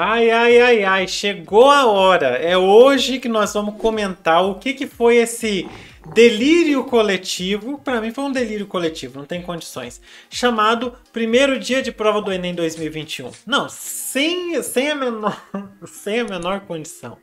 Ai, ai, ai, ai, chegou a hora. É hoje que nós vamos comentar o que, que foi esse delírio coletivo. Para mim foi um delírio coletivo, não tem condições. Chamado Primeiro Dia de Prova do Enem 2021. Não, sem, sem, a, menor, sem a menor condição.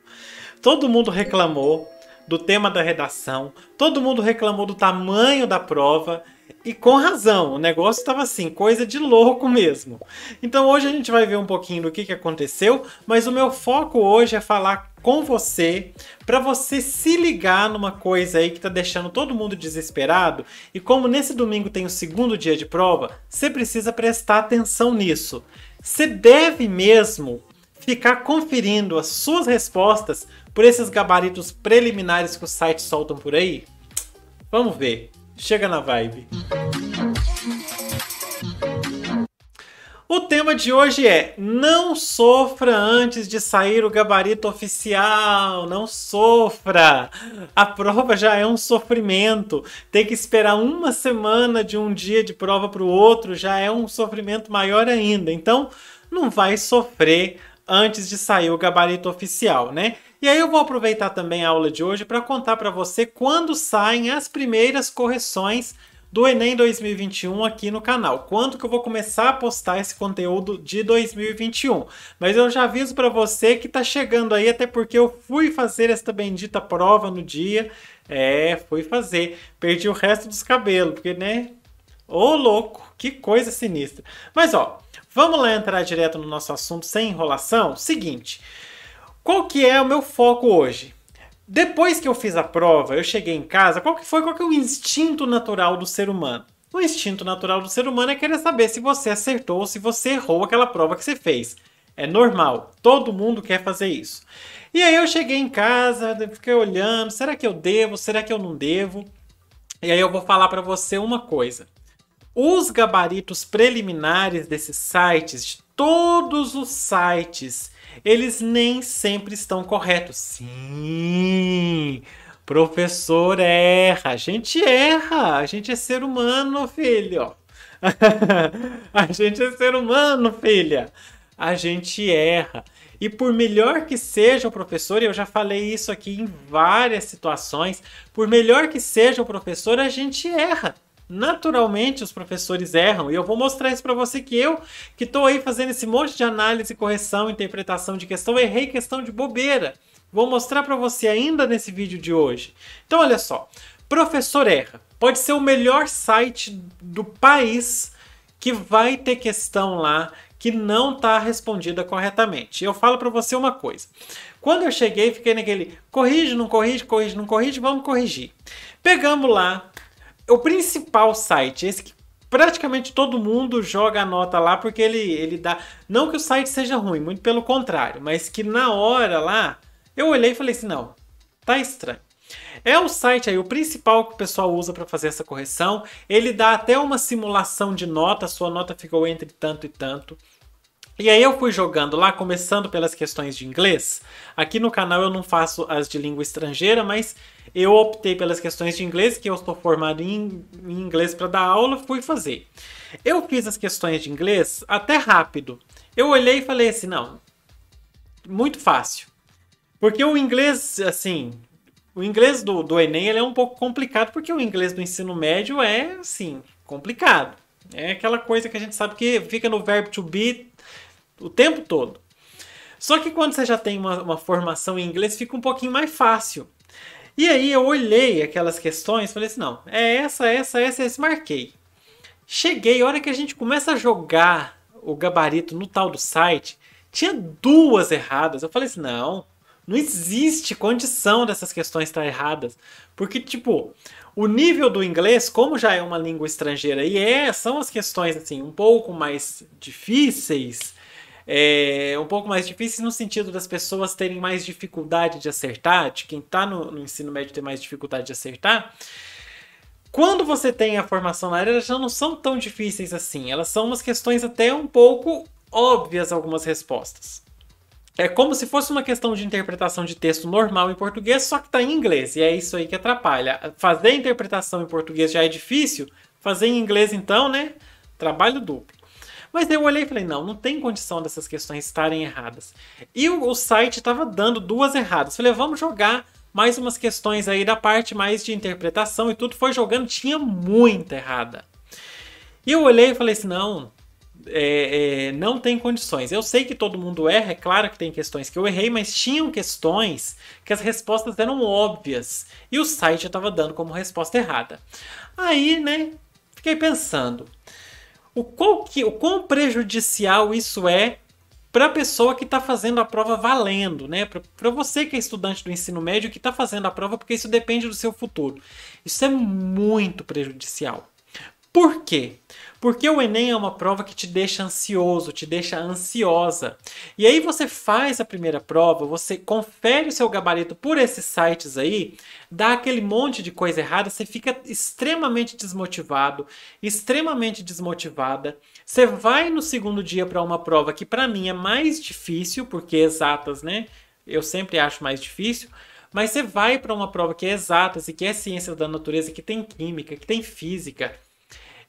Todo mundo reclamou do tema da redação, todo mundo reclamou do tamanho da prova, e com razão, o negócio estava assim, coisa de louco mesmo. Então hoje a gente vai ver um pouquinho do que, que aconteceu, mas o meu foco hoje é falar com você para você se ligar numa coisa aí que tá deixando todo mundo desesperado e como nesse domingo tem o segundo dia de prova, você precisa prestar atenção nisso. Você deve mesmo ficar conferindo as suas respostas por esses gabaritos preliminares que os sites soltam por aí? Vamos ver. Chega na vibe. O tema de hoje é não sofra antes de sair o gabarito oficial, não sofra. A prova já é um sofrimento. Ter que esperar uma semana de um dia de prova para o outro já é um sofrimento maior ainda. Então, não vai sofrer antes de sair o gabarito oficial, né? E aí eu vou aproveitar também a aula de hoje para contar para você quando saem as primeiras correções do Enem 2021 aqui no canal. Quando que eu vou começar a postar esse conteúdo de 2021? Mas eu já aviso para você que está chegando aí, até porque eu fui fazer esta bendita prova no dia. É, fui fazer. Perdi o resto dos cabelos, porque, né? Ô louco, que coisa sinistra. Mas ó, vamos lá entrar direto no nosso assunto sem enrolação? Seguinte, qual que é o meu foco hoje? Depois que eu fiz a prova, eu cheguei em casa, qual que foi qual que é o instinto natural do ser humano? O instinto natural do ser humano é querer saber se você acertou ou se você errou aquela prova que você fez. É normal, todo mundo quer fazer isso. E aí eu cheguei em casa, fiquei olhando, será que eu devo, será que eu não devo? E aí eu vou falar para você uma coisa. Os gabaritos preliminares desses sites, de todos os sites, eles nem sempre estão corretos. Sim, professor erra, a gente erra, a gente é ser humano, filho. a gente é ser humano, filha. A gente erra. E por melhor que seja o professor, e eu já falei isso aqui em várias situações, por melhor que seja o professor, a gente erra naturalmente os professores erram. E eu vou mostrar isso para você que eu, que estou aí fazendo esse monte de análise, correção, interpretação de questão, errei questão de bobeira. Vou mostrar para você ainda nesse vídeo de hoje. Então, olha só. Professor erra. Pode ser o melhor site do país que vai ter questão lá que não está respondida corretamente. Eu falo para você uma coisa. Quando eu cheguei, fiquei naquele corrige, não corrige, corrige, não corrige, vamos corrigir. Pegamos lá o principal site, esse que praticamente todo mundo joga a nota lá porque ele, ele dá. Não que o site seja ruim, muito pelo contrário, mas que na hora lá eu olhei e falei assim: não, tá estranho. É o site aí, o principal que o pessoal usa para fazer essa correção. Ele dá até uma simulação de nota, sua nota ficou entre tanto e tanto. E aí eu fui jogando lá, começando pelas questões de inglês. Aqui no canal eu não faço as de língua estrangeira, mas eu optei pelas questões de inglês, que eu estou formado em, em inglês para dar aula, fui fazer. Eu fiz as questões de inglês até rápido. Eu olhei e falei assim, não, muito fácil. Porque o inglês, assim, o inglês do, do Enem ele é um pouco complicado, porque o inglês do ensino médio é, assim, complicado. É aquela coisa que a gente sabe que fica no verbo to be o tempo todo. Só que quando você já tem uma, uma formação em inglês, fica um pouquinho mais fácil. E aí eu olhei aquelas questões, falei assim, não, é essa, essa, essa, essa, marquei. Cheguei, a hora que a gente começa a jogar o gabarito no tal do site, tinha duas erradas. Eu falei assim, não, não existe condição dessas questões estar erradas. Porque, tipo, o nível do inglês, como já é uma língua estrangeira e é, são as questões, assim, um pouco mais difíceis, é, um pouco mais difíceis no sentido das pessoas terem mais dificuldade de acertar, de quem está no, no, ensino médio ter mais dificuldade de acertar. Quando você tem a formação na área, elas já não são tão difíceis assim. Elas são umas questões até um pouco óbvias algumas respostas. É como se fosse uma questão de interpretação de texto normal em português, só que está em inglês, e é isso aí que atrapalha. Fazer interpretação em português já é difícil, fazer em inglês então, né? Trabalho duplo. Mas daí eu olhei e falei, não, não tem condição dessas questões estarem erradas. E o, o site estava dando duas erradas. Falei, ah, vamos jogar mais umas questões aí da parte mais de interpretação e tudo. Foi jogando, tinha muita errada. E eu olhei e falei assim, não, é, é, não tem condições. Eu sei que todo mundo erra, é claro que tem questões que eu errei, mas tinham questões que as respostas eram óbvias e o site estava dando como resposta errada. Aí, né, fiquei pensando o quão, que, o quão prejudicial isso é para a pessoa que está fazendo a prova valendo, né? Para você que é estudante do ensino médio que está fazendo a prova, porque isso depende do seu futuro. Isso é muito prejudicial. Por quê? Porque o Enem é uma prova que te deixa ansioso, te deixa ansiosa. E aí você faz a primeira prova, você confere o seu gabarito por esses sites aí, dá aquele monte de coisa errada, você fica extremamente desmotivado, extremamente desmotivada. Você vai no segundo dia para uma prova que para mim é mais difícil, porque exatas, né? Eu sempre acho mais difícil. Mas você vai para uma prova que é exatas e que é ciência da natureza, que tem química, que tem física,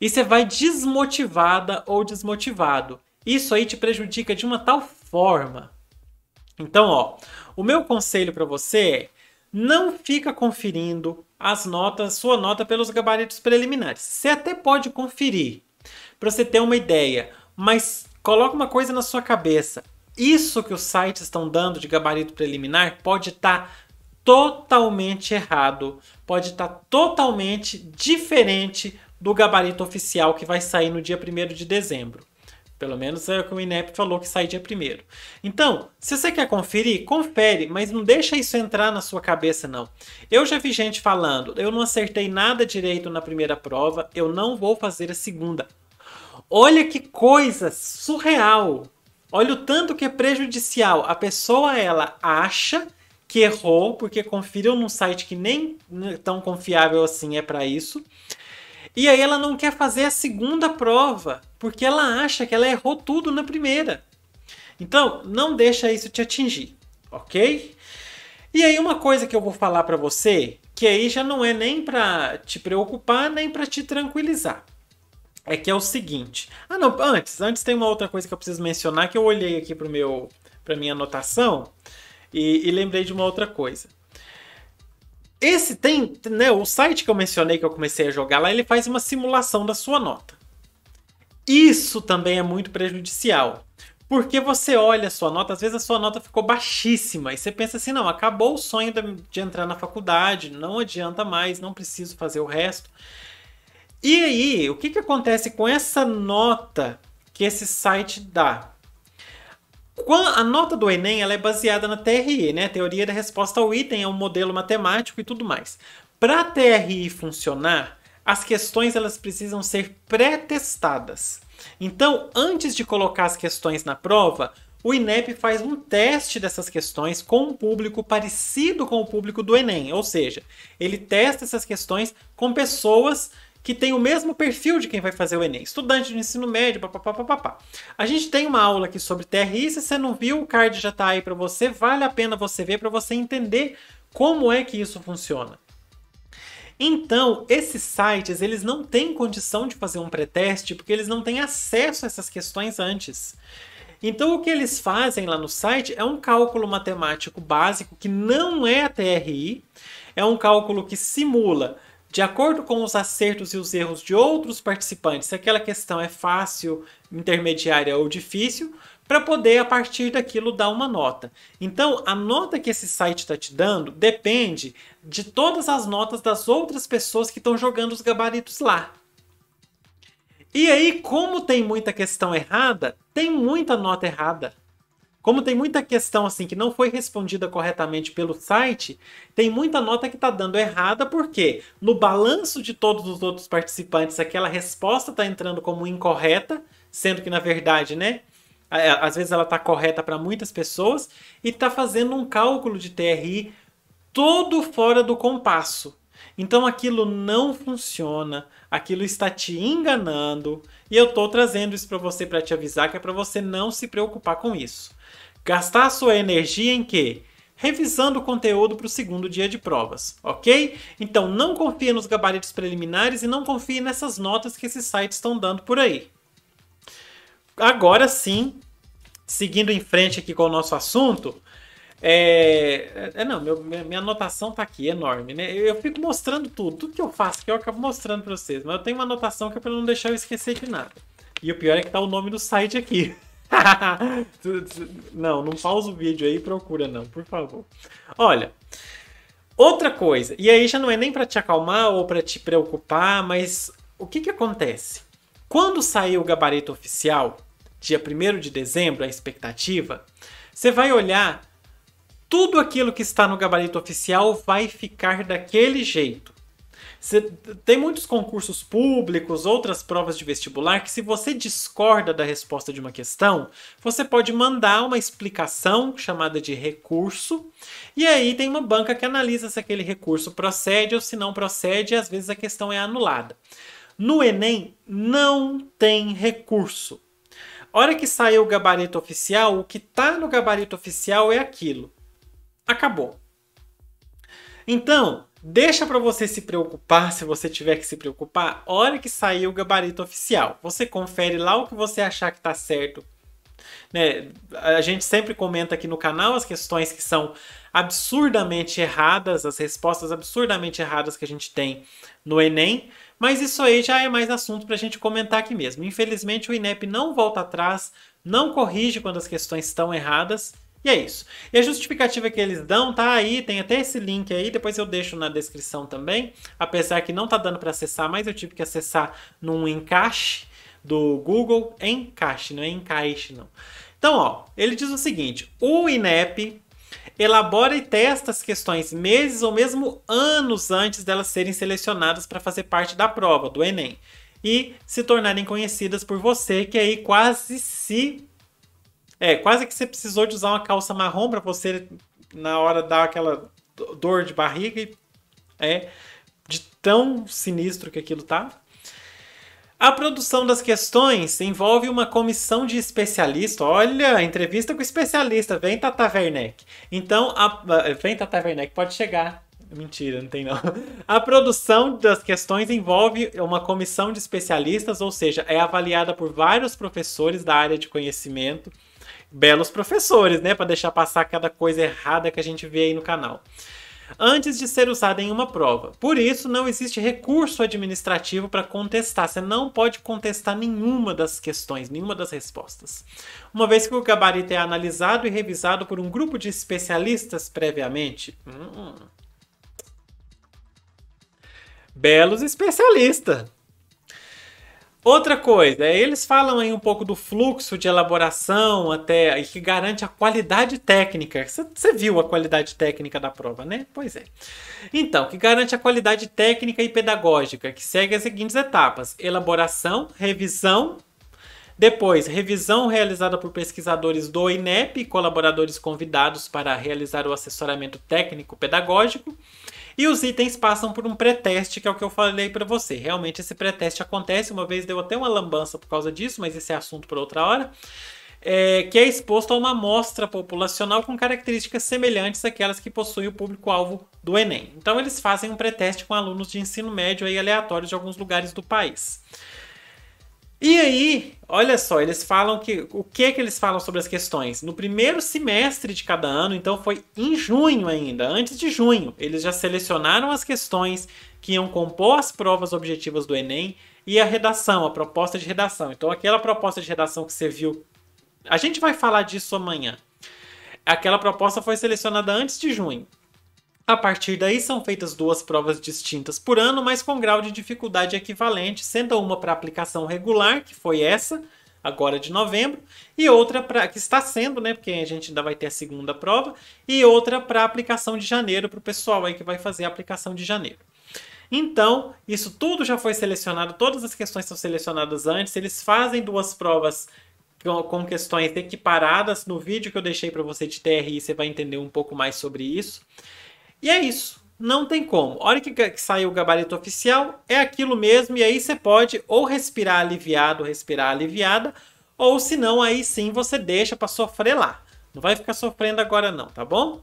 e você vai desmotivada ou desmotivado. Isso aí te prejudica de uma tal forma. Então, ó, o meu conselho para você é não fica conferindo as notas, sua nota pelos gabaritos preliminares. Você até pode conferir para você ter uma ideia, mas coloca uma coisa na sua cabeça. Isso que os sites estão dando de gabarito preliminar pode estar tá totalmente errado, pode estar tá totalmente diferente do gabarito oficial que vai sair no dia 1 de dezembro. Pelo menos é o que o INEP falou que sai dia 1 Então, se você quer conferir, confere, mas não deixa isso entrar na sua cabeça, não. Eu já vi gente falando, eu não acertei nada direito na primeira prova, eu não vou fazer a segunda. Olha que coisa surreal! Olha o tanto que é prejudicial. A pessoa, ela acha que errou, porque conferiu num site que nem né, tão confiável assim é para isso. E aí ela não quer fazer a segunda prova, porque ela acha que ela errou tudo na primeira. Então, não deixa isso te atingir, ok? E aí uma coisa que eu vou falar para você, que aí já não é nem para te preocupar, nem para te tranquilizar. É que é o seguinte. Ah, não, antes, antes tem uma outra coisa que eu preciso mencionar que eu olhei aqui pro meu para minha anotação e, e lembrei de uma outra coisa. Esse tem, né, o site que eu mencionei que eu comecei a jogar lá, ele faz uma simulação da sua nota. Isso também é muito prejudicial. Porque você olha a sua nota, às vezes a sua nota ficou baixíssima e você pensa assim: não, acabou o sonho de, entrar na faculdade, não adianta mais, não preciso fazer o resto. E aí, o que, que acontece com essa nota que esse site dá? A nota do Enem ela é baseada na TRE, né? A teoria da resposta ao item, é um modelo matemático e tudo mais. Para a TRI funcionar, as questões elas precisam ser pré-testadas. Então, antes de colocar as questões na prova, o INEP faz um teste dessas questões com um público parecido com o público do Enem, ou seja, ele testa essas questões com pessoas que tem o mesmo perfil de quem vai fazer o Enem, estudante de ensino médio, papapá, A gente tem uma aula aqui sobre TRI, se você não viu, o card já está aí para você, vale a pena você ver para você entender como é que isso funciona. Então, esses sites, eles não têm condição de fazer um pré-teste porque eles não têm acesso a essas questões antes. Então, o que eles fazem lá no site é um cálculo matemático básico que não é a TRI, é um cálculo que simula de acordo com os acertos e os erros de outros participantes, se aquela questão é fácil, intermediária ou difícil, para poder, a partir daquilo, dar uma nota. Então, a nota que esse site está te dando depende de todas as notas das outras pessoas que estão jogando os gabaritos lá. E aí, como tem muita questão errada, tem muita nota errada. Como tem muita questão assim que não foi respondida corretamente pelo site, tem muita nota que está dando errada porque no balanço de todos os outros participantes aquela resposta está entrando como incorreta, sendo que na verdade, né? Às vezes ela está correta para muitas pessoas e está fazendo um cálculo de TRI todo fora do compasso. Então aquilo não funciona, aquilo está te enganando, e eu estou trazendo isso para você para te avisar que é para você não se preocupar com isso. Gastar sua energia em quê? revisando o conteúdo para o segundo dia de provas, ok? Então não confie nos gabaritos preliminares e não confie nessas notas que esses sites estão dando por aí. Agora sim, seguindo em frente aqui com o nosso assunto, é, é, é não, meu, minha anotação tá aqui, enorme, né? Eu, eu, fico mostrando tudo, tudo que eu faço que eu acabo mostrando para vocês, mas eu tenho uma anotação que é para não deixar eu esquecer de nada. E o pior é que tá o nome do site aqui. não, não pausa o vídeo aí e procura não, por favor. Olha, outra coisa, e aí já não é nem para te acalmar ou para te preocupar, mas o que que acontece? Quando sair o gabarito oficial, dia 1 de dezembro, a expectativa, você vai olhar tudo aquilo que está no gabarito oficial vai ficar daquele jeito. tem muitos concursos públicos, outras provas de vestibular, que se você discorda da resposta de uma questão, você pode mandar uma explicação chamada de recurso, e aí tem uma banca que analisa se aquele recurso procede ou se não procede, e às vezes a questão é anulada. No Enem não tem recurso. A hora que saiu o gabarito oficial, o que está no gabarito oficial é aquilo acabou. Então, deixa para você se preocupar, se você tiver que se preocupar, hora que sair o gabarito oficial. Você confere lá o que você achar que está certo. Né? A gente sempre comenta aqui no canal as questões que são absurdamente erradas, as respostas absurdamente erradas que a gente tem no Enem, mas isso aí já é mais assunto para a gente comentar aqui mesmo. Infelizmente, o INEP não volta atrás, não corrige quando as questões estão erradas, e é isso. E a justificativa que eles dão tá aí, tem até esse link aí, depois eu deixo na descrição também. Apesar que não tá dando para acessar, mas eu tive que acessar num encaixe do Google, encaixe, não é encaixe não. Então, ó, ele diz o seguinte: o INEP elabora e testa as questões meses ou mesmo anos antes delas serem selecionadas para fazer parte da prova do Enem e se tornarem conhecidas por você, que aí quase se é, quase que você precisou de usar uma calça marrom para você, na hora, dar aquela dor de barriga. é, de tão sinistro que aquilo tá. A produção das questões envolve uma comissão de especialistas. Olha, entrevista com especialista. Vem, Tata Werneck. Então, a... vem, Tata Werneck, pode chegar. Mentira, não tem não. A produção das questões envolve uma comissão de especialistas, ou seja, é avaliada por vários professores da área de conhecimento belos professores, né? Para deixar passar cada coisa errada que a gente vê aí no canal. Antes de ser usada em uma prova. Por isso, não existe recurso administrativo para contestar. Você não pode contestar nenhuma das questões, nenhuma das respostas. Uma vez que o gabarito é analisado e revisado por um grupo de especialistas previamente. Hum, hum. belos especialistas. Outra coisa, é, eles falam aí um pouco do fluxo de elaboração até e que garante a qualidade técnica. Você viu a qualidade técnica da prova, né? Pois é. Então, que garante a qualidade técnica e pedagógica, que segue as seguintes etapas: elaboração, revisão, depois, revisão realizada por pesquisadores do INEP e colaboradores convidados para realizar o assessoramento técnico pedagógico. E os itens passam por um pré-teste, que é o que eu falei para você. Realmente esse pré-teste acontece, uma vez deu até uma lambança por causa disso, mas esse é assunto para outra hora. É, que é exposto a uma amostra populacional com características semelhantes àquelas que possui o público-alvo do Enem. Então eles fazem um pré-teste com alunos de ensino médio aí aleatórios de alguns lugares do país. E aí, olha só, eles falam que o que é que eles falam sobre as questões? No primeiro semestre de cada ano, então foi em junho ainda, antes de junho, eles já selecionaram as questões que iam compor as provas objetivas do ENEM e a redação, a proposta de redação. Então aquela proposta de redação que você viu, a gente vai falar disso amanhã. Aquela proposta foi selecionada antes de junho. A partir daí são feitas duas provas distintas por ano, mas com grau de dificuldade equivalente, sendo uma para aplicação regular, que foi essa, agora de novembro, e outra para que está sendo, né, porque a gente ainda vai ter a segunda prova, e outra para aplicação de janeiro para o pessoal aí que vai fazer a aplicação de janeiro. Então, isso tudo já foi selecionado, todas as questões são selecionadas antes, eles fazem duas provas com questões equiparadas. No vídeo que eu deixei para você de TRI, você vai entender um pouco mais sobre isso. E é isso. Não tem como. A hora que, saiu o gabarito oficial, é aquilo mesmo. E aí você pode ou respirar aliviado, ou respirar aliviada, ou se não, aí sim você deixa para sofrer lá. Não vai ficar sofrendo agora, não, tá bom?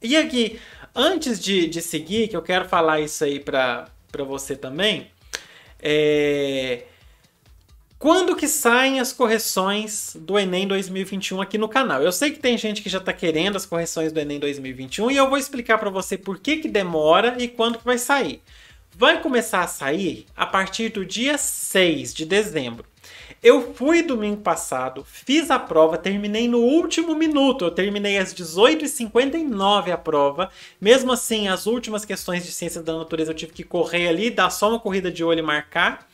E aqui, antes de, de seguir, que eu quero falar isso aí para você também, é quando que saem as correções do Enem 2021 aqui no canal? Eu sei que tem gente que já está querendo as correções do Enem 2021 e eu vou explicar para você por que, que demora e quando que vai sair. Vai começar a sair a partir do dia 6 de dezembro. Eu fui domingo passado, fiz a prova, terminei no último minuto. Eu terminei às 18h59 a prova. Mesmo assim, as últimas questões de ciência da natureza eu tive que correr ali, dar só uma corrida de olho e marcar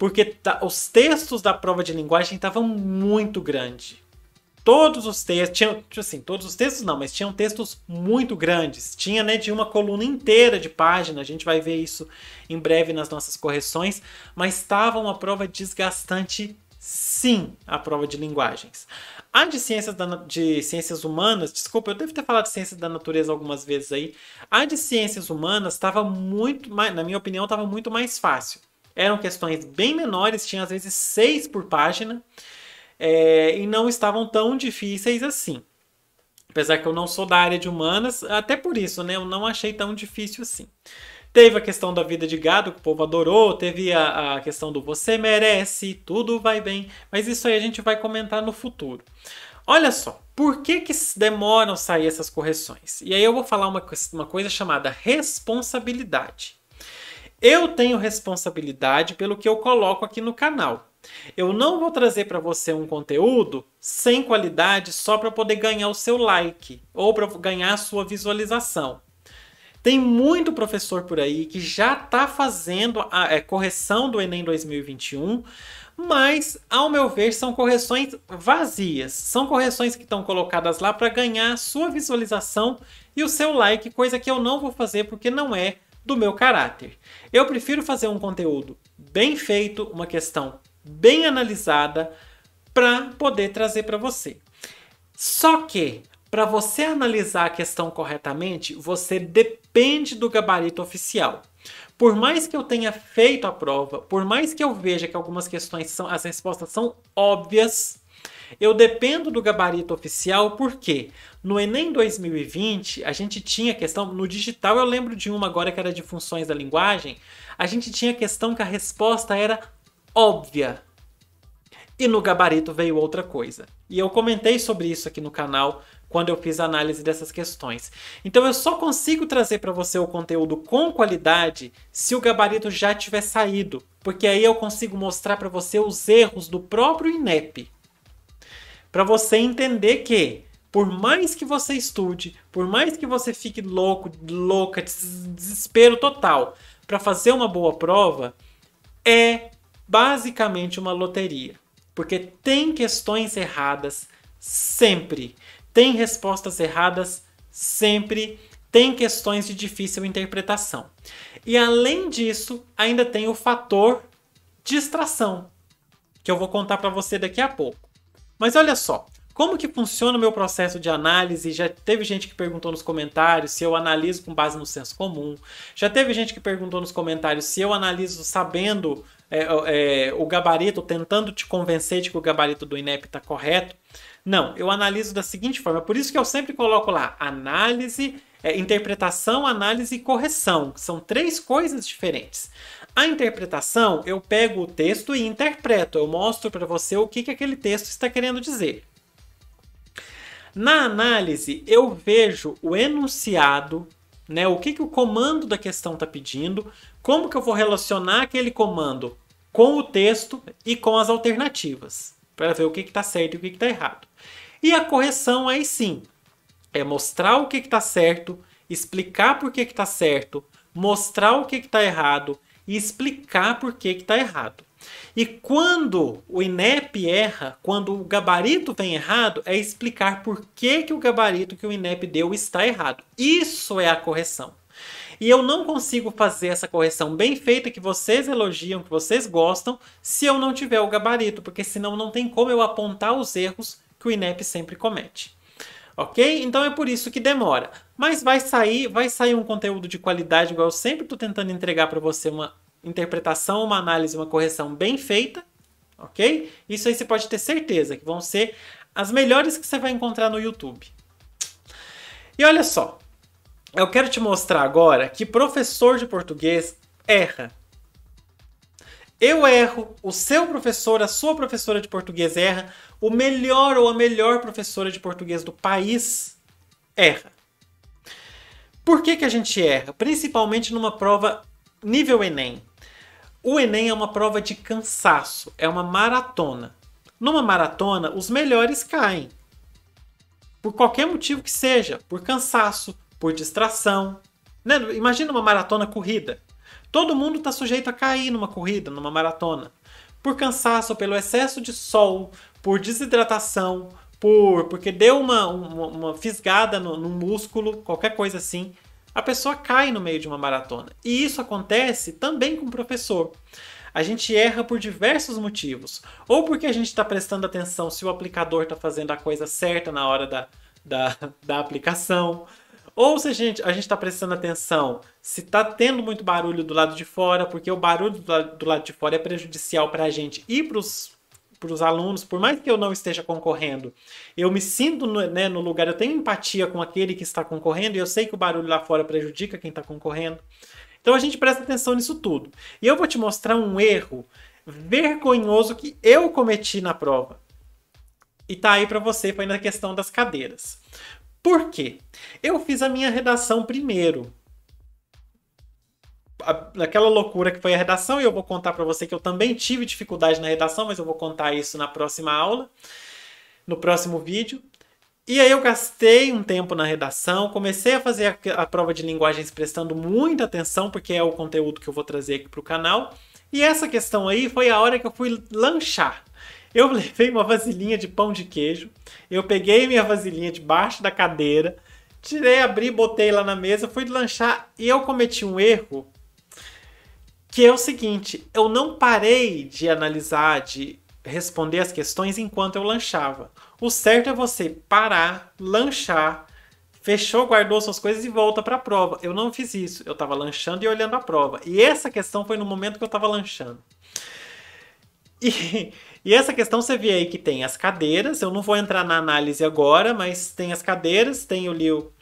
porque tá, os textos da prova de linguagem estavam muito grandes. Todos os textos, tinham, tipo assim, todos os textos não, mas tinham textos muito grandes. Tinha, né, de uma coluna inteira de página, a gente vai ver isso em breve nas nossas correções, mas estava uma prova desgastante sim a prova de linguagens. A de ciências, da, de ciências humanas, desculpa, eu devo ter falado de ciências da natureza algumas vezes aí. A de ciências humanas estava muito mais, na minha opinião, estava muito mais fácil. Eram questões bem menores, tinha às vezes seis por página, é, e não estavam tão difíceis assim. Apesar que eu não sou da área de humanas, até por isso, né? Eu não achei tão difícil assim. Teve a questão da vida de gado, que o povo adorou, teve a, a questão do você merece, tudo vai bem, mas isso aí a gente vai comentar no futuro. Olha só, por que, que demoram sair essas correções? E aí eu vou falar uma, uma coisa chamada responsabilidade. Eu tenho responsabilidade pelo que eu coloco aqui no canal. Eu não vou trazer para você um conteúdo sem qualidade só para poder ganhar o seu like ou para ganhar a sua visualização. Tem muito professor por aí que já está fazendo a é, correção do Enem 2021, mas, ao meu ver, são correções vazias. São correções que estão colocadas lá para ganhar a sua visualização e o seu like, coisa que eu não vou fazer porque não é do meu caráter. Eu prefiro fazer um conteúdo bem feito, uma questão bem analisada, para poder trazer para você. Só que, para você analisar a questão corretamente, você depende do gabarito oficial. Por mais que eu tenha feito a prova, por mais que eu veja que algumas questões são, as respostas são óbvias, eu dependo do gabarito oficial porque no Enem 2020 a gente tinha questão, no digital eu lembro de uma agora que era de funções da linguagem, a gente tinha questão que a resposta era óbvia. E no gabarito veio outra coisa. E eu comentei sobre isso aqui no canal quando eu fiz a análise dessas questões. Então eu só consigo trazer para você o conteúdo com qualidade se o gabarito já tiver saído, porque aí eu consigo mostrar para você os erros do próprio INEP para você entender que por mais que você estude, por mais que você fique louco, louca, desespero total para fazer uma boa prova, é basicamente uma loteria, porque tem questões erradas sempre, tem respostas erradas sempre, tem questões de difícil interpretação. E além disso, ainda tem o fator distração, que eu vou contar para você daqui a pouco. Mas olha só, como que funciona o meu processo de análise? Já teve gente que perguntou nos comentários se eu analiso com base no senso comum. Já teve gente que perguntou nos comentários se eu analiso sabendo é, é, é o gabarito, tentando te convencer de que o gabarito do INEP está correto. Não, eu analiso da seguinte forma. Por isso que eu sempre coloco lá análise, é, interpretação, análise e correção. São três coisas diferentes. A interpretação, eu pego o texto e interpreto, eu mostro para você o que, que aquele texto está querendo dizer. Na análise, eu vejo o enunciado, né, o que, que o comando da questão está pedindo, como que eu vou relacionar aquele comando com o texto e com as alternativas, para ver o que está certo e o que está errado. E a correção, aí sim, é mostrar o que está certo, explicar por que está certo, mostrar o que está errado e explicar por que está errado. E quando o INEP erra, quando o gabarito vem errado, é explicar por que, que o gabarito que o INEP deu está errado. Isso é a correção. E eu não consigo fazer essa correção bem feita que vocês elogiam, que vocês gostam, se eu não tiver o gabarito, porque senão não tem como eu apontar os erros que o INEP sempre comete ok? Então é por isso que demora. Mas vai sair, vai sair um conteúdo de qualidade, igual eu sempre estou tentando entregar para você uma interpretação, uma análise, uma correção bem feita, ok? Isso aí você pode ter certeza que vão ser as melhores que você vai encontrar no YouTube. E olha só, eu quero te mostrar agora que professor de português erra. Eu erro, o seu professor, a sua professora de português erra, o melhor ou a melhor professora de português do país erra. Por que, que a gente erra? Principalmente numa prova nível Enem. O Enem é uma prova de cansaço, é uma maratona. Numa maratona, os melhores caem. Por qualquer motivo que seja, por cansaço, por distração. Né? Imagina uma maratona corrida. Todo mundo está sujeito a cair numa corrida, numa maratona. Por cansaço, pelo excesso de sol, por desidratação, por porque deu uma, uma, uma fisgada no, no músculo, qualquer coisa assim, a pessoa cai no meio de uma maratona. E isso acontece também com o professor. A gente erra por diversos motivos. Ou porque a gente está prestando atenção se o aplicador está fazendo a coisa certa na hora da, da, da aplicação, ou se a gente a está prestando atenção se está tendo muito barulho do lado de fora, porque o barulho do, do lado de fora é prejudicial para a gente e para os para os alunos, por mais que eu não esteja concorrendo, eu me sinto no, né, no, lugar, eu tenho empatia com aquele que está concorrendo e eu sei que o barulho lá fora prejudica quem está concorrendo. Então a gente presta atenção nisso tudo. E eu vou te mostrar um erro vergonhoso que eu cometi na prova. E tá aí para você, foi na questão das cadeiras. Por quê? Eu fiz a minha redação primeiro. Aquela loucura que foi a redação, e eu vou contar para você que eu também tive dificuldade na redação, mas eu vou contar isso na próxima aula, no próximo vídeo. E aí eu gastei um tempo na redação, comecei a fazer a, a prova de linguagens prestando muita atenção, porque é o conteúdo que eu vou trazer aqui para o canal. E essa questão aí foi a hora que eu fui lanchar. Eu levei uma vasilhinha de pão de queijo, eu peguei minha vasilhinha debaixo da cadeira, tirei, abri, botei lá na mesa, fui lanchar e eu cometi um erro que é o seguinte: eu não parei de analisar, de responder as questões enquanto eu lanchava. O certo é você parar, lanchar, fechou, guardou suas coisas e volta para a prova. Eu não fiz isso. Eu estava lanchando e olhando a prova. E essa questão foi no momento que eu estava lanchando. E E essa questão você vê aí que tem as cadeiras, eu não vou entrar na análise agora, mas tem as cadeiras, tem ali o,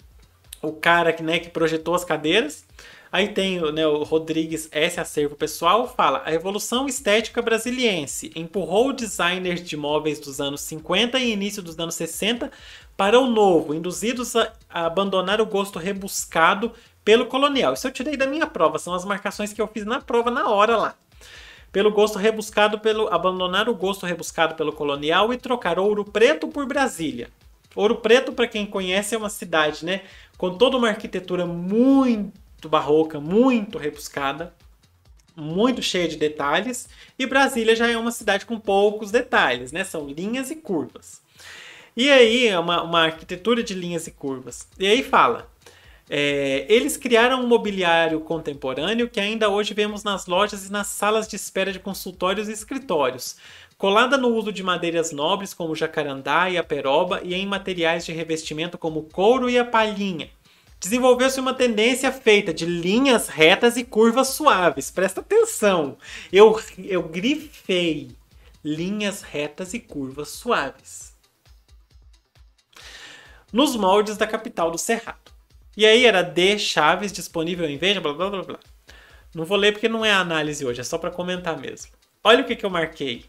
o cara que, né, que projetou as cadeiras. Aí tem né, o Rodrigues S. Acervo Pessoal, fala: a Revolução Estética Brasiliense empurrou designers de móveis dos anos 50 e início dos anos 60 para o novo, induzidos a abandonar o gosto rebuscado pelo colonial. Isso eu tirei da minha prova, são as marcações que eu fiz na prova na hora lá pelo gosto rebuscado pelo abandonar o gosto rebuscado pelo colonial e trocar Ouro Preto por Brasília. Ouro Preto, para quem conhece, é uma cidade, né, com toda uma arquitetura muito barroca, muito rebuscada, muito cheia de detalhes, e Brasília já é uma cidade com poucos detalhes, né? São linhas e curvas. E aí é uma, uma arquitetura de linhas e curvas. E aí fala: é, eles criaram um mobiliário contemporâneo que ainda hoje vemos nas lojas e nas salas de espera de consultórios e escritórios, colada no uso de madeiras nobres como o jacarandá e a peroba e em materiais de revestimento como o couro e a palhinha. Desenvolveu-se uma tendência feita de linhas retas e curvas suaves. Presta atenção, eu, eu grifei linhas retas e curvas suaves. Nos moldes da capital do Cerrado. E aí era D chaves disponível em Veja, blá blá blá blá. Não vou ler porque não é análise hoje, é só para comentar mesmo. Olha o que, que eu marquei.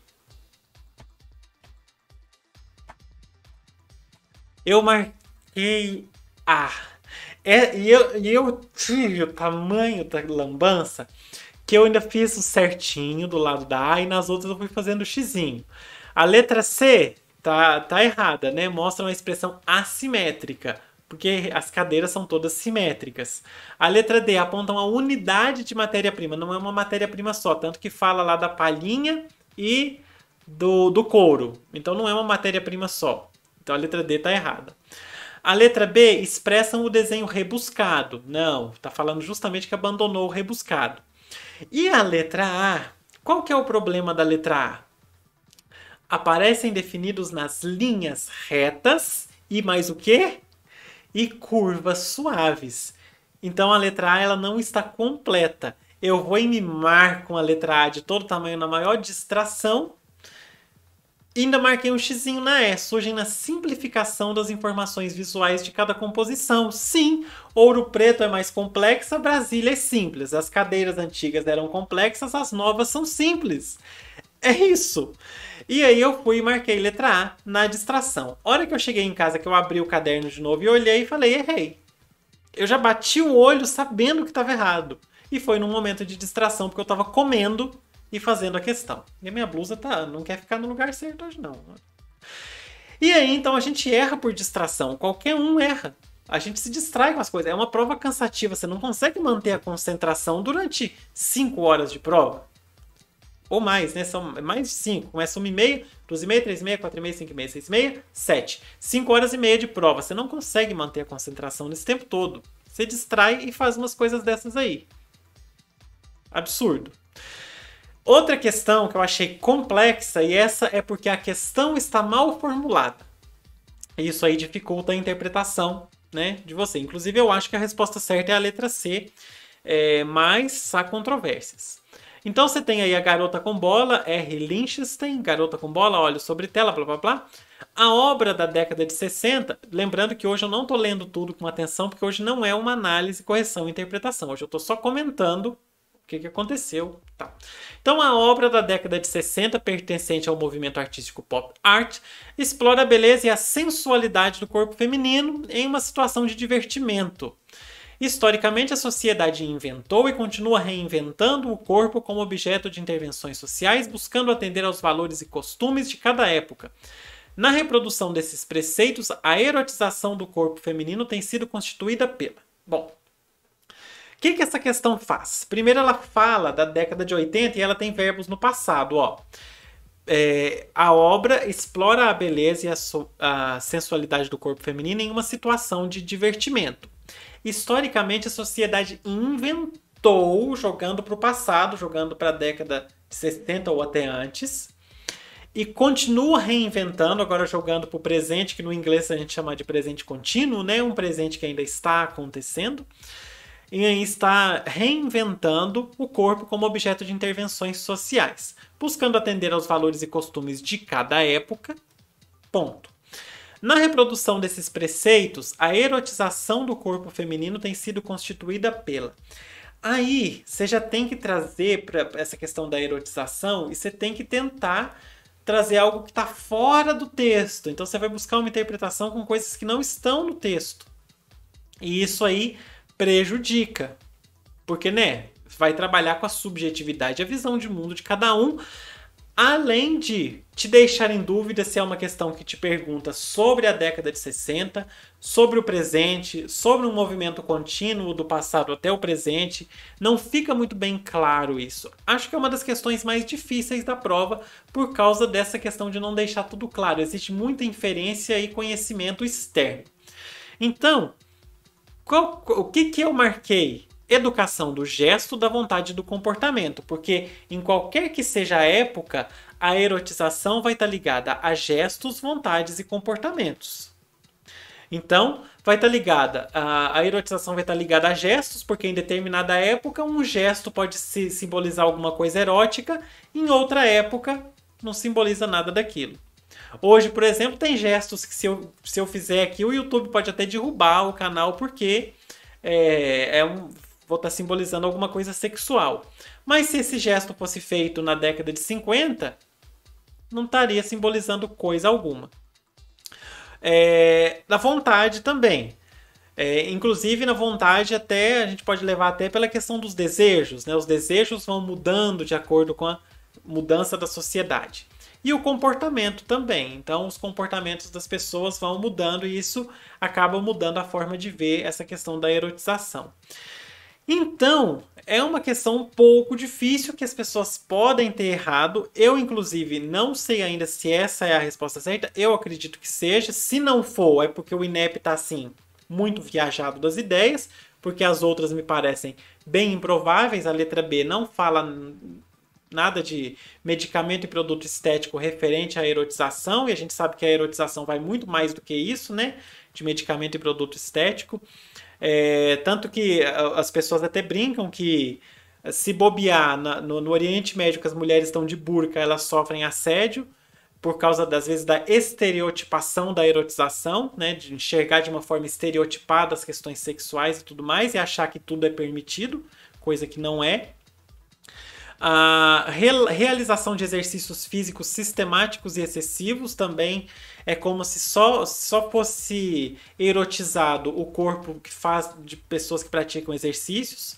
Eu marquei A. É, e eu, eu tive o tamanho da lambança que eu ainda fiz o certinho do lado da A e nas outras eu fui fazendo o xizinho. A letra C tá, tá errada, né? Mostra uma expressão assimétrica porque as cadeiras são todas simétricas. A letra D aponta uma unidade de matéria-prima, não é uma matéria-prima só, tanto que fala lá da palhinha e do, do couro. Então não é uma matéria-prima só. Então a letra D está errada. A letra B expressa o desenho rebuscado. Não, está falando justamente que abandonou o rebuscado. E a letra A? Qual que é o problema da letra A? Aparecem definidos nas linhas retas e mais o quê? e curvas suaves. Então a letra A ela não está completa. Eu vou mimar com a letra A de todo tamanho na maior distração. E ainda marquei um xizinho na E, surgem na simplificação das informações visuais de cada composição. Sim, Ouro Preto é mais complexa, Brasília é simples. As cadeiras antigas eram complexas, as novas são simples. É isso. E aí eu fui e marquei letra A na distração. A hora que eu cheguei em casa, que eu abri o caderno de novo e olhei e falei, errei. Eu já bati o olho sabendo que estava errado. E foi num momento de distração, porque eu estava comendo e fazendo a questão. E a minha blusa tá, não quer ficar no lugar certo hoje, não. E aí, então, a gente erra por distração. Qualquer um erra. A gente se distrai com as coisas. É uma prova cansativa. Você não consegue manter a concentração durante cinco horas de prova ou mais, né? São mais de 5. Começa 1 e meia, 2 e meia, 3 e meia, 4 e meia, 5 e meia, 6 e meia, 7. 5 horas e meia de prova. Você não consegue manter a concentração nesse tempo todo. Você distrai e faz umas coisas dessas aí. Absurdo. Outra questão que eu achei complexa, e essa é porque a questão está mal formulada. Isso aí dificulta a interpretação né, de você. Inclusive, eu acho que a resposta certa é a letra C, é, mas há controvérsias. Então você tem aí a Garota com Bola, R. Lichtenstein, Garota com Bola, Olhos sobre Tela, blá blá blá. A obra da década de 60, lembrando que hoje eu não estou lendo tudo com atenção, porque hoje não é uma análise, correção e interpretação. Hoje eu estou só comentando o que, que aconteceu. Tá. Então a obra da década de 60, pertencente ao movimento artístico pop art, explora a beleza e a sensualidade do corpo feminino em uma situação de divertimento. Historicamente, a sociedade inventou e continua reinventando o corpo como objeto de intervenções sociais, buscando atender aos valores e costumes de cada época. Na reprodução desses preceitos, a erotização do corpo feminino tem sido constituída pela. Bom, o que, que essa questão faz? Primeiro, ela fala da década de 80 e ela tem verbos no passado, ó. É, a obra explora a beleza e a, so, a sensualidade do corpo feminino em uma situação de divertimento historicamente a sociedade inventou, jogando para o passado, jogando para a década de 60 ou até antes, e continua reinventando, agora jogando para o presente, que no inglês a gente chama de presente contínuo, né? um presente que ainda está acontecendo, e está reinventando o corpo como objeto de intervenções sociais, buscando atender aos valores e costumes de cada época. Ponto. Na reprodução desses preceitos, a erotização do corpo feminino tem sido constituída pela. Aí, você já tem que trazer para essa questão da erotização e você tem que tentar trazer algo que está fora do texto. Então, você vai buscar uma interpretação com coisas que não estão no texto. E isso aí prejudica. Porque, né? Vai trabalhar com a subjetividade e a visão de mundo de cada um além de te deixar em dúvida se é uma questão que te pergunta sobre a década de 60, sobre o presente, sobre um movimento contínuo do passado até o presente. Não fica muito bem claro isso. Acho que é uma das questões mais difíceis da prova por causa dessa questão de não deixar tudo claro. Existe muita inferência e conhecimento externo. Então, qual, o que, que eu marquei educação do gesto, da vontade do comportamento, porque em qualquer que seja a época, a erotização vai estar tá ligada a gestos, vontades e comportamentos. Então, vai estar tá ligada a, a erotização vai estar tá ligada a gestos, porque em determinada época um gesto pode se simbolizar alguma coisa erótica, em outra época não simboliza nada daquilo. Hoje, por exemplo, tem gestos que se eu, se eu fizer aqui, o YouTube pode até derrubar o canal, porque é, é um, vou estar tá simbolizando alguma coisa sexual. Mas se esse gesto fosse feito na década de 50, não estaria simbolizando coisa alguma. É, vontade também. É, inclusive na vontade até a gente pode levar até pela questão dos desejos, né? Os desejos vão mudando de acordo com a mudança da sociedade e o comportamento também. Então, os comportamentos das pessoas vão mudando e isso acaba mudando a forma de ver essa questão da erotização. Então, é uma questão um pouco difícil que as pessoas podem ter errado. Eu, inclusive, não sei ainda se essa é a resposta certa. Eu acredito que seja. Se não for, é porque o INEP está assim, muito viajado das ideias, porque as outras me parecem bem improváveis. A letra B não fala nada de medicamento e produto estético referente à erotização, e a gente sabe que a erotização vai muito mais do que isso, né? De medicamento e produto estético. É, tanto que as pessoas até brincam que se bobear na, no, no, Oriente Médio, que as mulheres estão de burca, elas sofrem assédio por causa, das vezes, da estereotipação da erotização, né, de enxergar de uma forma estereotipada as questões sexuais e tudo mais, e achar que tudo é permitido, coisa que não é. A realização de exercícios físicos sistemáticos e excessivos também é como se só, só fosse erotizado o corpo que faz de pessoas que praticam exercícios.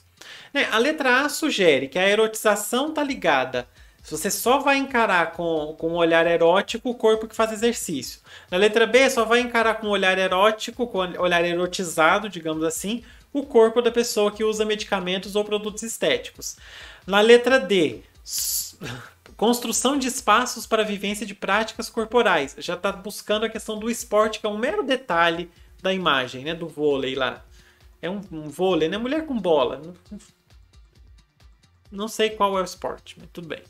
Né? A letra A sugere que a erotização está ligada. Se você só vai encarar com, com um olhar erótico o corpo que faz exercício. Na letra B, só vai encarar com um olhar erótico, com um olhar erotizado, digamos assim, o corpo da pessoa que usa medicamentos ou produtos estéticos. Na letra D, construção de espaços para a vivência de práticas corporais. Já está buscando a questão do esporte, que é um mero detalhe da imagem, né? Do vôlei lá. É um, um vôlei, né? Mulher com bola. Não sei qual é o esporte, mas tudo bem.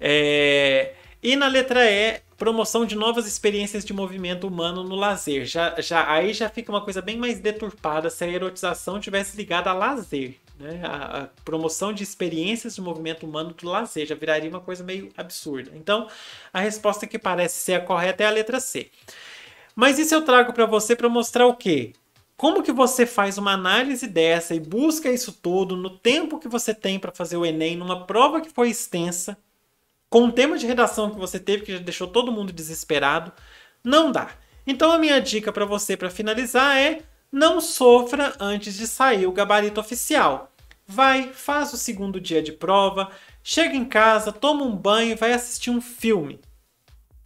É... E na letra E, promoção de novas experiências de movimento humano no lazer. Já, já, aí já fica uma coisa bem mais deturpada se a erotização tivesse ligada a lazer. Né? A, a promoção de experiências de movimento humano do lazer já viraria uma coisa meio absurda. Então, a resposta que parece ser a correta é a letra C. Mas isso eu trago para você para mostrar o quê? Como que você faz uma análise dessa e busca isso tudo no tempo que você tem para fazer o Enem, numa prova que foi extensa, com o tema de redação que você teve, que já deixou todo mundo desesperado, não dá. Então a minha dica para você para finalizar é: não sofra antes de sair o gabarito oficial. Vai, faz o segundo dia de prova, chega em casa, toma um banho, vai assistir um filme.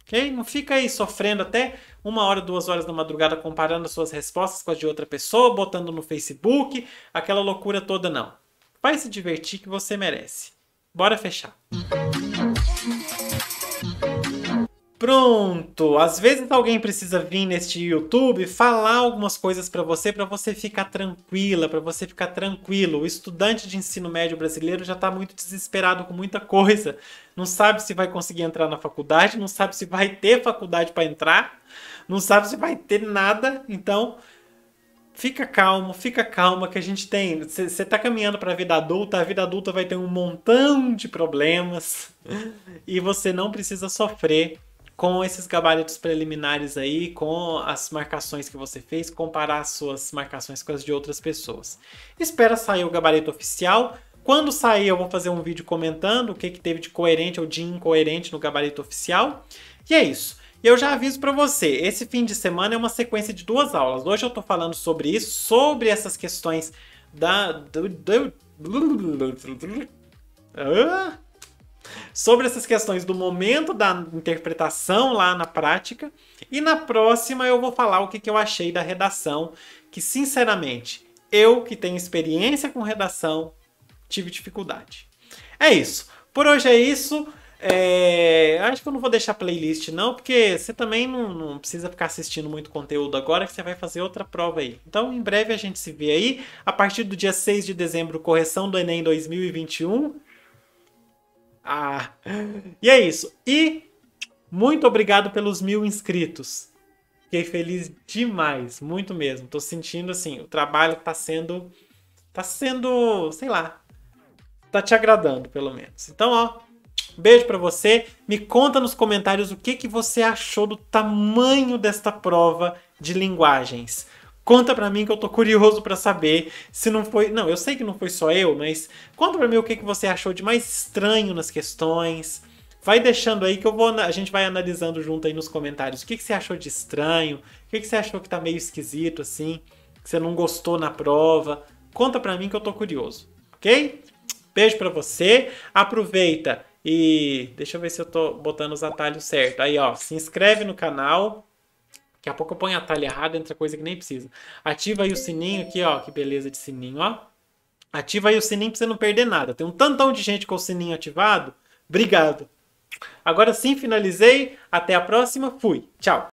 OK? Não fica aí sofrendo até uma hora, duas horas da madrugada comparando as suas respostas com as de outra pessoa, botando no Facebook, aquela loucura toda não. Vai se divertir que você merece. Bora fechar pronto. Às vezes alguém precisa vir neste YouTube falar algumas coisas para você, para você ficar tranquila, para você ficar tranquilo. O estudante de ensino médio brasileiro já está muito desesperado com muita coisa. Não sabe se vai conseguir entrar na faculdade, não sabe se vai ter faculdade para entrar, não sabe se vai ter nada. Então, fica calmo, fica calma que a gente tem. Você está caminhando para a vida adulta, a vida adulta vai ter um montão de problemas e você não precisa sofrer com esses gabaritos preliminares aí, com as marcações que você fez, comparar suas marcações com as de outras pessoas. Espera sair o gabarito oficial. Quando sair, eu vou fazer um vídeo comentando o que, que teve de coerente ou de incoerente no gabarito oficial. E é isso. E eu já aviso para você, esse fim de semana é uma sequência de duas aulas. Hoje eu estou falando sobre isso, sobre essas questões da... ah! sobre essas questões do momento da interpretação lá na prática. E na próxima eu vou falar o que, que eu achei da redação, que sinceramente, eu que tenho experiência com redação, tive dificuldade. É isso. Por hoje é isso. É, acho que eu não vou deixar playlist, não, porque você também não, não, precisa ficar assistindo muito conteúdo agora, que você vai fazer outra prova aí. Então, em breve a gente se vê aí. A partir do dia 6 de dezembro, correção do Enem 2021. Ah. E é isso. E muito obrigado pelos mil inscritos. Fiquei feliz demais, muito mesmo. Tô sentindo assim, o trabalho tá sendo. Tá sendo. sei lá. Tá te agradando, pelo menos. Então, ó, beijo para você. Me conta nos comentários o que, que você achou do tamanho desta prova de linguagens. Conta pra mim que eu tô curioso para saber se não foi. Não, eu sei que não foi só eu, mas conta pra mim o que, que você achou de mais estranho nas questões. Vai deixando aí que eu vou. A gente vai analisando junto aí nos comentários o que, que você achou de estranho, o que, que você achou que tá meio esquisito assim, que você não gostou na prova. Conta pra mim que eu tô curioso, ok? Beijo pra você. Aproveita e. Deixa eu ver se eu tô botando os atalhos certo. Aí, ó, se inscreve no canal Daqui a pouco eu ponho a talha errada, entra coisa que nem precisa. Ativa aí o sininho aqui, ó. Que beleza de sininho, ó. Ativa aí o sininho pra você não perder nada. Tem um tantão de gente com o sininho ativado. Obrigado. Agora sim, finalizei. Até a próxima. Fui. Tchau.